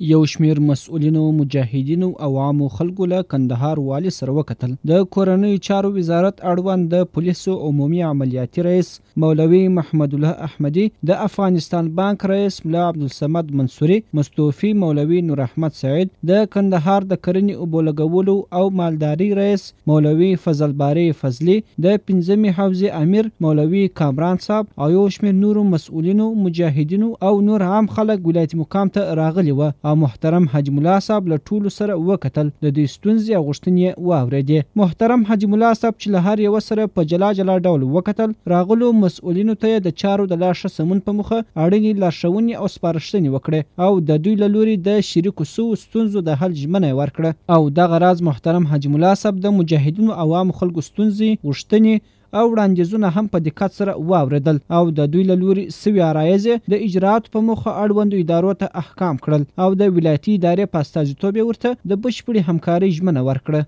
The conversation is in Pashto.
یو شمیر مسؤلینو مجاهدینو او عامو خلکو له کندهار والي سره وکتل د کورنیو چارو وزارت اړوند د پولیسو عمومي عملیاتي رئیس مولوي محمد الله احمدي د افغانستان بانک رئیس ملا عبدالصمد منصوري مستوفي مولوي نور احمد سعید د کندهار د کرنې اوبو لګولو او مالداري رئیس مولوي فضل باري فضلي د پنځمې حوزې امیر مولوي کامران صاحب او یو شمیر نورو مسؤلینو مجاهدینو او نور عام خلک ولایت مقام ته راغلي وه او محترم حج مولا صاحب له ټولو سره وکتل د دوی ستونزې او غوښتنې واوریدې محترم حج مولا صاحب چې له هر یو سره په جلا جلا ډول وکتل راغلو مسؤلینو ته د چارو د لا ښه سمون په مخه اړینې لارښوونې او سپارښتنې وکړې او د دوی له لوري د شریکو سوو ستونزو د حل ژمنه ورکړه او دغه راز محترم حج مولا صاحب د مجاهدینو عوام خلکو ستونزې غوښتنې او وړاندیزونه هم په دقت سره واوریدل او د دوی له لوري سوي عرایزې د اجرات په موخه اړوندو ادارو ته احکام کړل او د ولایتي ادارې په استازیتوب یې ورته د بشپړې همکارۍ ژمنه ورکړه